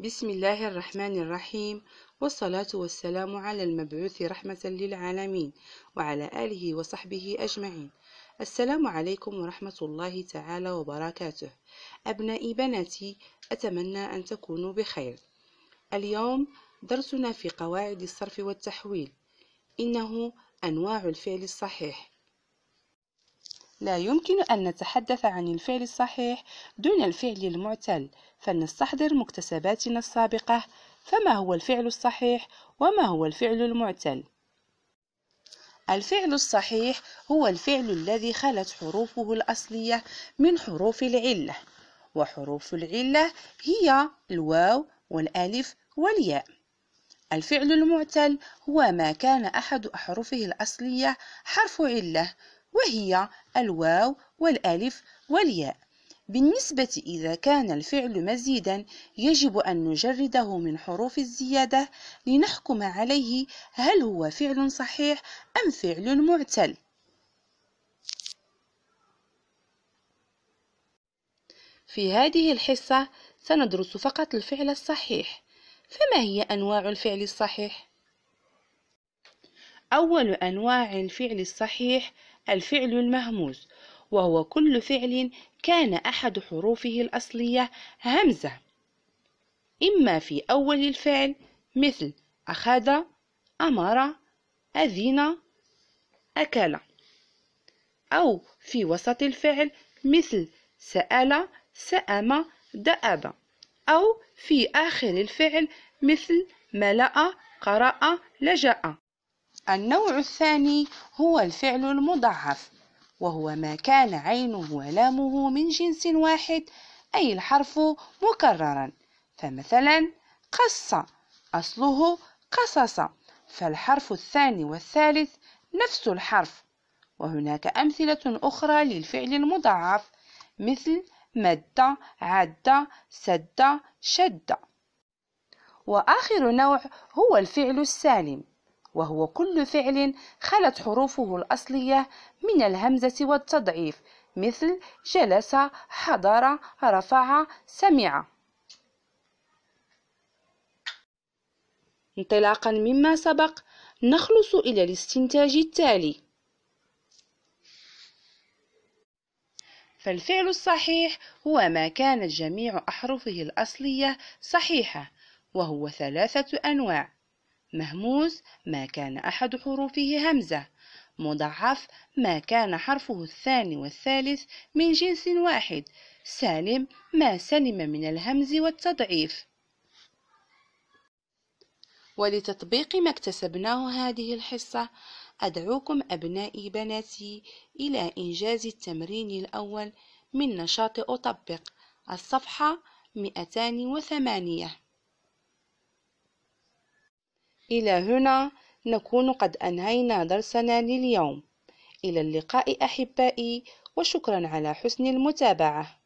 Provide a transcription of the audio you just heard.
بسم الله الرحمن الرحيم والصلاة والسلام على المبعوث رحمة للعالمين وعلى آله وصحبه أجمعين السلام عليكم ورحمة الله تعالى وبركاته أبنائي بناتي أتمنى أن تكونوا بخير اليوم درسنا في قواعد الصرف والتحويل إنه أنواع الفعل الصحيح لا يمكن أن نتحدث عن الفعل الصحيح دون الفعل المعتل فلنستحضر مكتسباتنا السابقة فما هو الفعل الصحيح وما هو الفعل المعتل الفعل الصحيح هو الفعل الذي خلت حروفه الأصلية من حروف العلة وحروف العلة هي الواو والألف والياء الفعل المعتل هو ما كان أحد أحرفه الأصلية حرف علة وهي الواو والألف والياء بالنسبة إذا كان الفعل مزيدا يجب أن نجرده من حروف الزيادة لنحكم عليه هل هو فعل صحيح أم فعل معتل في هذه الحصة سندرس فقط الفعل الصحيح فما هي أنواع الفعل الصحيح؟ أول أنواع الفعل الصحيح الفعل المهموز وهو كل فعل كان أحد حروفه الأصلية همزة إما في أول الفعل مثل أخذ أمر أذن أكل أو في وسط الفعل مثل سأل سأم دأب أو في آخر الفعل مثل ملأ قرأ لجأ النوع الثاني هو الفعل المضعف وهو ما كان عينه ولامه من جنس واحد أي الحرف مكررا فمثلا قص أصله قصص فالحرف الثاني والثالث نفس الحرف وهناك أمثلة أخرى للفعل المضعف مثل مد عد سد شد وآخر نوع هو الفعل السالم وهو كل فعل خلت حروفه الأصلية من الهمزة والتضعيف مثل جلس حضر رفع سمع انطلاقا مما سبق نخلص إلى الاستنتاج التالي فالفعل الصحيح هو ما كانت جميع أحرفه الأصلية صحيحة وهو ثلاثة أنواع مهموز ما كان أحد حروفه همزة مضعف ما كان حرفه الثاني والثالث من جنس واحد سالم ما سلم من الهمز والتضعيف ولتطبيق ما اكتسبناه هذه الحصة أدعوكم أبنائي بناتي إلى إنجاز التمرين الأول من نشاط أطبق الصفحة 208 إلى هنا نكون قد أنهينا درسنا لليوم إلى اللقاء أحبائي وشكرا على حسن المتابعة